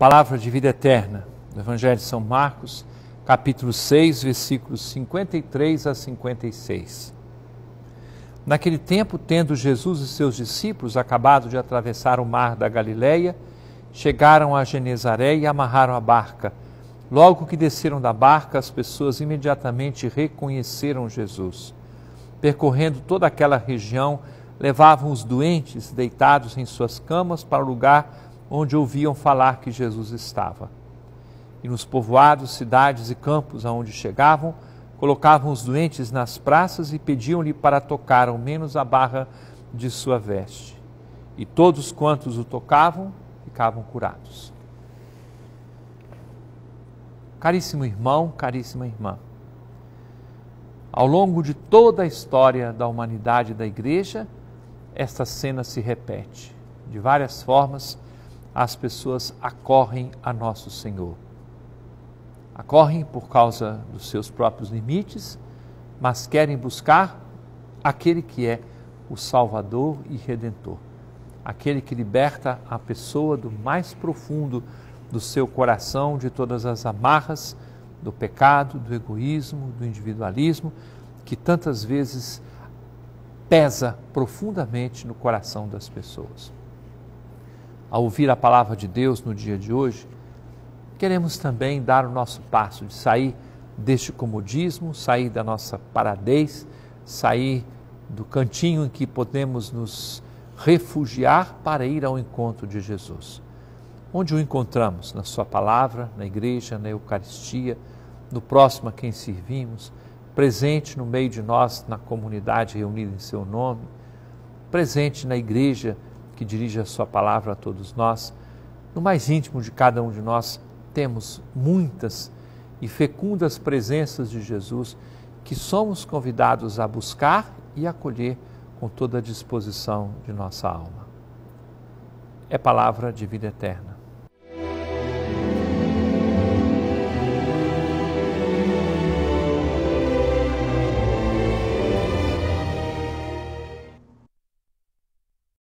Palavra de vida eterna, do Evangelho de São Marcos, capítulo 6, versículos 53 a 56. Naquele tempo, tendo Jesus e seus discípulos acabado de atravessar o mar da Galileia, chegaram a Genezaré e amarraram a barca. Logo que desceram da barca, as pessoas imediatamente reconheceram Jesus. Percorrendo toda aquela região, levavam os doentes deitados em suas camas para o lugar onde ouviam falar que Jesus estava. E nos povoados, cidades e campos aonde chegavam, colocavam os doentes nas praças e pediam-lhe para tocar ao menos a barra de sua veste. E todos quantos o tocavam ficavam curados. Caríssimo irmão, caríssima irmã, ao longo de toda a história da humanidade e da igreja, esta cena se repete de várias formas as pessoas acorrem a nosso Senhor. Acorrem por causa dos seus próprios limites, mas querem buscar aquele que é o Salvador e Redentor, aquele que liberta a pessoa do mais profundo do seu coração, de todas as amarras do pecado, do egoísmo, do individualismo, que tantas vezes pesa profundamente no coração das pessoas. A ouvir a palavra de Deus no dia de hoje, queremos também dar o nosso passo de sair deste comodismo, sair da nossa paradez, sair do cantinho em que podemos nos refugiar para ir ao encontro de Jesus. Onde o encontramos? Na Sua palavra, na igreja, na Eucaristia, no próximo a quem servimos, presente no meio de nós, na comunidade reunida em Seu nome, presente na igreja que dirige a Sua palavra a todos nós. No mais íntimo de cada um de nós, temos muitas e fecundas presenças de Jesus que somos convidados a buscar e acolher com toda a disposição de nossa alma. É palavra de vida eterna.